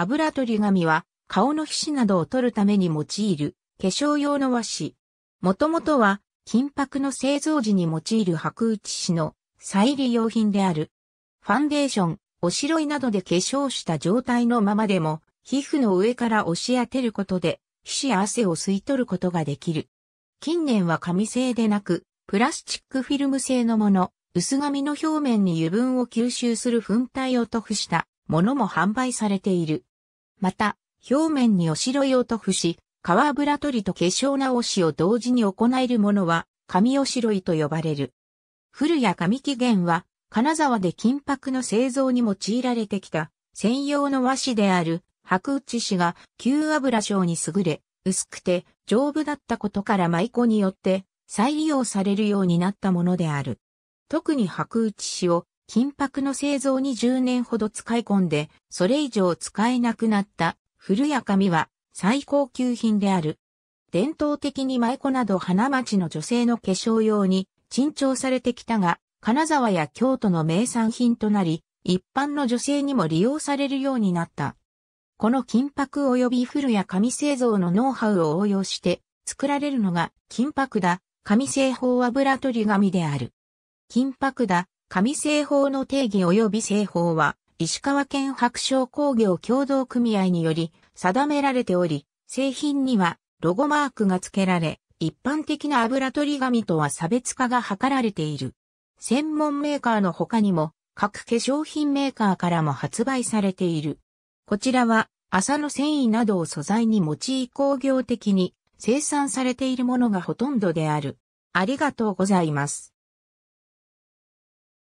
油取り紙は顔の皮脂などを取るために用いる化粧用の和紙。もともとは金箔の製造時に用いる白打ち紙の再利用品である。ファンデーション、おしろいなどで化粧した状態のままでも皮膚の上から押し当てることで皮脂や汗を吸い取ることができる。近年は紙製でなくプラスチックフィルム製のもの、薄紙の表面に油分を吸収する粉体を塗布したものも販売されている。また、表面におしろいを塗布し、皮油取りと化粧直しを同時に行えるものは、紙おしろいと呼ばれる。古谷紙起源は、金沢で金箔の製造に用いられてきた、専用の和紙である、白内紙が、旧油症に優れ、薄くて丈夫だったことから舞妓によって再利用されるようになったものである。特に白内紙を金箔の製造に10年ほど使い込んで、それ以上使えなくなった古や紙は最高級品である。伝統的に舞妓など花町の女性の化粧用に珍重されてきたが、金沢や京都の名産品となり、一般の女性にも利用されるようになった。この金箔及び古や紙製造のノウハウを応用して作られるのが金箔だ、紙製法油取り紙である。金箔だ、紙製法の定義及び製法は、石川県白章工業共同組合により定められており、製品にはロゴマークが付けられ、一般的な油取り紙とは差別化が図られている。専門メーカーの他にも、各化粧品メーカーからも発売されている。こちらは、麻の繊維などを素材に用い工業的に生産されているものがほとんどである。ありがとうございます。